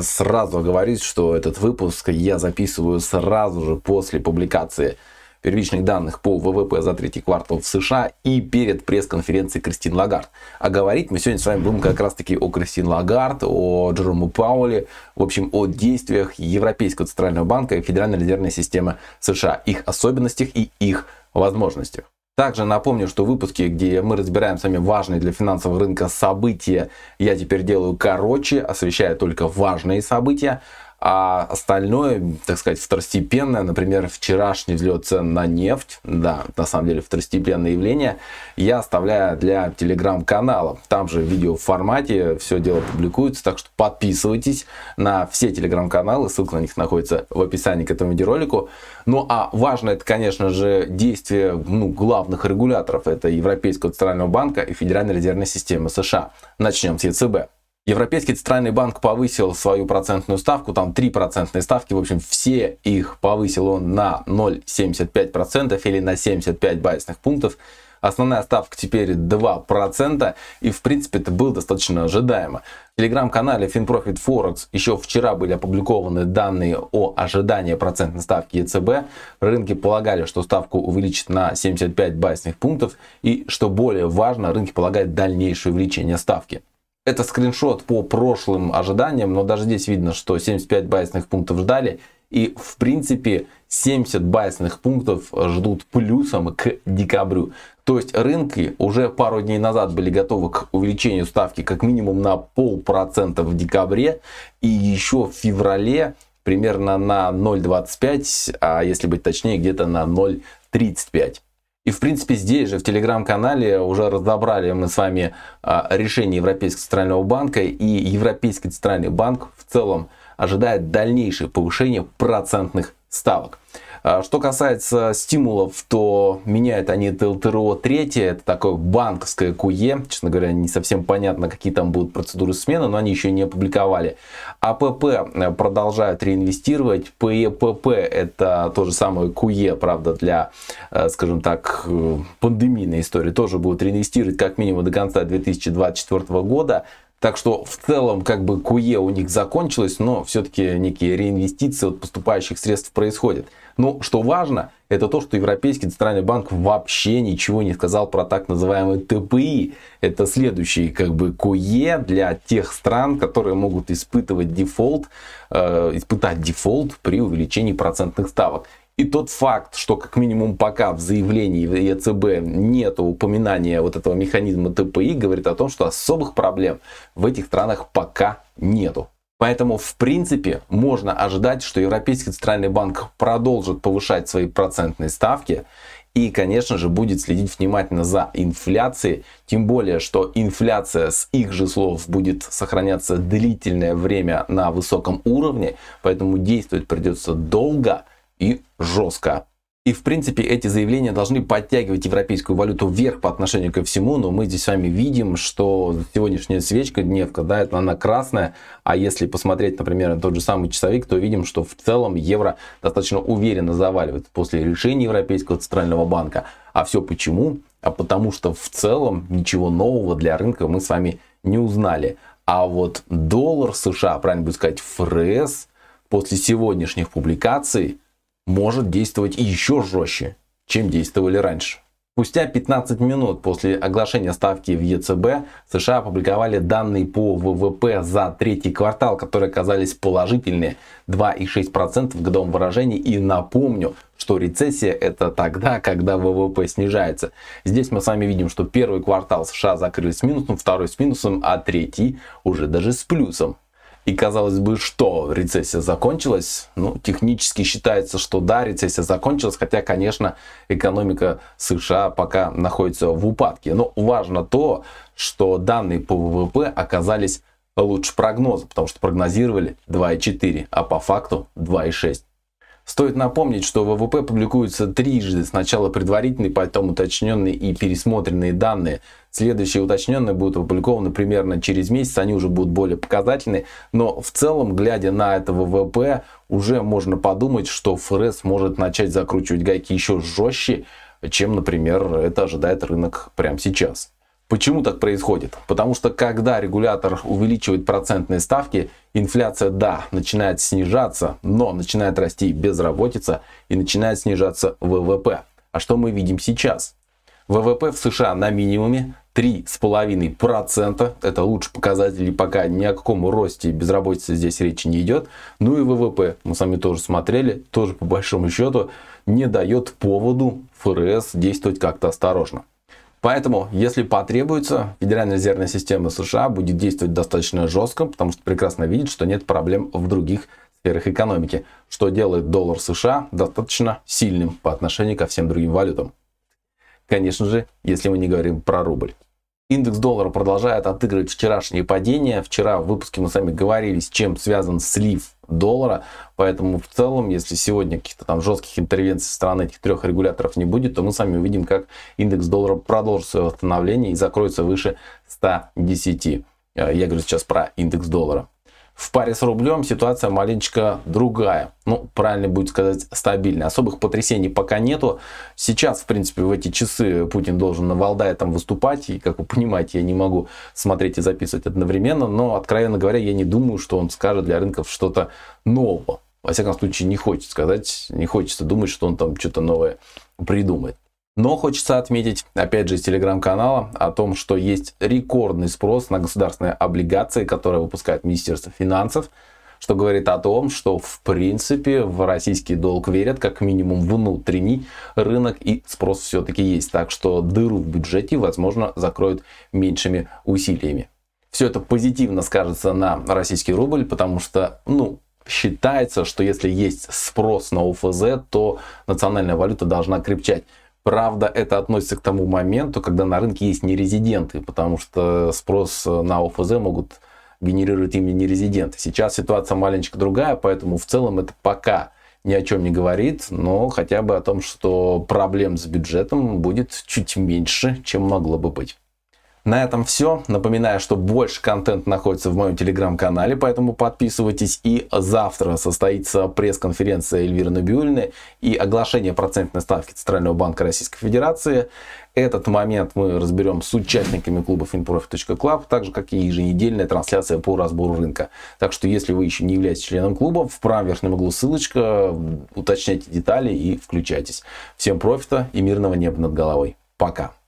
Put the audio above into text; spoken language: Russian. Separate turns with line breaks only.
сразу говорить, что этот выпуск я записываю сразу же после публикации первичных данных по ВВП за третий квартал в США и перед пресс-конференцией Кристин Лагард. А говорить мы сегодня с вами будем как раз таки о Кристин Лагард, о Джерому Пауле, в общем, о действиях Европейского центрального банка и Федеральной резервной системы США, их особенностях и их возможностях. Также напомню, что выпуски, где мы разбираем сами важные для финансового рынка события, я теперь делаю короче, освещая только важные события. А остальное, так сказать, второстепенное, например, вчерашний взлет цен на нефть, да, на самом деле второстепенное явление, я оставляю для телеграм-канала. Там же в видеоформате все дело публикуется, так что подписывайтесь на все телеграм-каналы, ссылка на них находится в описании к этому видеоролику. Ну а важно это, конечно же, действие ну, главных регуляторов, это Европейского центрального банка и Федеральной резервной системы США. Начнем с ЕЦБ. Европейский центральный банк повысил свою процентную ставку, там 3 процентные ставки, в общем, все их повысил он на 0,75% или на 75 базисных пунктов. Основная ставка теперь 2%, и в принципе это было достаточно ожидаемо. В телеграм-канале FinProfit Forex еще вчера были опубликованы данные о ожидании процентной ставки ЕЦБ. Рынки полагали, что ставку увеличат на 75 базисных пунктов, и, что более важно, рынки полагают дальнейшее увеличение ставки. Это скриншот по прошлым ожиданиям, но даже здесь видно, что 75 байсных пунктов ждали. И в принципе 70 байсных пунктов ждут плюсом к декабрю. То есть рынки уже пару дней назад были готовы к увеличению ставки как минимум на полпроцента в декабре и еще в феврале примерно на 0,25, а если быть точнее где-то на 0,35. И, в принципе, здесь же, в Телеграм-канале, уже разобрали мы с вами а, решение Европейского Центрального банка. И Европейский Центральный банк в целом ожидает дальнейшее повышение процентных ставок. А, что касается стимулов, то меняют они ТЛТРО ЛТРО 3, это такое банковское КУЕ, честно говоря, не совсем понятно, какие там будут процедуры смены, но они еще не опубликовали. АПП э, продолжают реинвестировать, ПЕПП это то же самое КУЕ, правда, для, э, скажем так, э, пандемийной истории, тоже будут реинвестировать как минимум до конца 2024 года, так что в целом как бы КУЕ у них закончилось, но все-таки некие реинвестиции от поступающих средств происходят. Но ну, что важно, это то, что Европейский центральный банк вообще ничего не сказал про так называемый ТПИ. Это следующий как бы КУЕ для тех стран, которые могут испытывать дефолт, э, испытать дефолт при увеличении процентных ставок. И тот факт, что как минимум пока в заявлении ЕЦБ нет упоминания вот этого механизма ТПИ, говорит о том, что особых проблем в этих странах пока нету. Поэтому, в принципе, можно ожидать, что Европейский центральный банк продолжит повышать свои процентные ставки и, конечно же, будет следить внимательно за инфляцией, тем более, что инфляция, с их же слов, будет сохраняться длительное время на высоком уровне, поэтому действовать придется долго – и жестко. И, в принципе, эти заявления должны подтягивать европейскую валюту вверх по отношению ко всему, но мы здесь с вами видим, что сегодняшняя свечка, дневка, да, она красная, а если посмотреть, например, на тот же самый часовик, то видим, что в целом евро достаточно уверенно заваливает после решения Европейского Центрального Банка. А все почему? А потому что в целом ничего нового для рынка мы с вами не узнали. А вот доллар США, правильно будет сказать, ФРС, после сегодняшних публикаций – может действовать еще жестче, чем действовали раньше. Спустя 15 минут после оглашения ставки в ЕЦБ США опубликовали данные по ВВП за третий квартал, которые оказались положительные 2,6% в годовом выражении. И напомню, что рецессия это тогда, когда ВВП снижается. Здесь мы с вами видим, что первый квартал США закрыли с минусом, второй с минусом, а третий уже даже с плюсом. И казалось бы, что рецессия закончилась. Ну, технически считается, что да, рецессия закончилась, хотя, конечно, экономика США пока находится в упадке. Но важно то, что данные по ВВП оказались лучше прогноза, потому что прогнозировали 2,4, а по факту 2,6. Стоит напомнить, что ВВП публикуются трижды. Сначала предварительные, потом уточненные и пересмотренные данные. Следующие уточненные будут опубликованы примерно через месяц. Они уже будут более показательны. Но в целом, глядя на это ВВП, уже можно подумать, что ФРС может начать закручивать гайки еще жестче, чем, например, это ожидает рынок прямо сейчас. Почему так происходит? Потому что когда регулятор увеличивает процентные ставки, инфляция, да, начинает снижаться, но начинает расти безработица и начинает снижаться ВВП. А что мы видим сейчас? ВВП в США на минимуме 3,5%. Это лучший показатель, и пока ни о каком росте безработицы здесь речи не идет. Ну и ВВП, мы сами тоже смотрели, тоже по большому счету не дает поводу ФРС действовать как-то осторожно. Поэтому, если потребуется, Федеральная резервная система США будет действовать достаточно жестко, потому что прекрасно видит, что нет проблем в других сферах экономики, что делает доллар США достаточно сильным по отношению ко всем другим валютам. Конечно же, если мы не говорим про рубль. Индекс доллара продолжает отыгрывать вчерашние падения. Вчера в выпуске мы с вами говорили, с чем связан слив доллара. Поэтому в целом, если сегодня каких-то там жестких интервенций со стороны этих трех регуляторов не будет, то мы с вами увидим, как индекс доллара продолжит свое восстановление и закроется выше 110. Я говорю сейчас про индекс доллара в паре с рублем ситуация маленечко другая. Ну, правильно будет сказать, стабильная. Особых потрясений пока нету. Сейчас, в принципе, в эти часы Путин должен на Валдае там выступать. И, как вы понимаете, я не могу смотреть и записывать одновременно. Но, откровенно говоря, я не думаю, что он скажет для рынков что-то нового. Во всяком случае, не хочет сказать, не хочется думать, что он там что-то новое придумает. Но хочется отметить, опять же, из телеграм-канала о том, что есть рекордный спрос на государственные облигации, которые выпускает Министерство финансов, что говорит о том, что в принципе в российский долг верят, как минимум внутренний рынок и спрос все-таки есть. Так что дыру в бюджете, возможно, закроют меньшими усилиями. Все это позитивно скажется на российский рубль, потому что, ну, Считается, что если есть спрос на ОФЗ, то национальная валюта должна крепчать. Правда, это относится к тому моменту, когда на рынке есть нерезиденты, потому что спрос э, на ОФЗ могут генерировать именно нерезиденты. Сейчас ситуация маленечко другая, поэтому в целом это пока ни о чем не говорит, но хотя бы о том, что проблем с бюджетом будет чуть меньше, чем могло бы быть. На этом все. Напоминаю, что больше контента находится в моем телеграм-канале, поэтому подписывайтесь. И завтра состоится пресс-конференция Эльвиры Набиулины и оглашение процентной ставки Центрального банка Российской Федерации. Этот момент мы разберем с участниками клуба finprofit.club, так же как и еженедельная трансляция по разбору рынка. Так что если вы еще не являетесь членом клуба, в правом верхнем углу ссылочка, уточняйте детали и включайтесь. Всем профита и мирного неба над головой. Пока.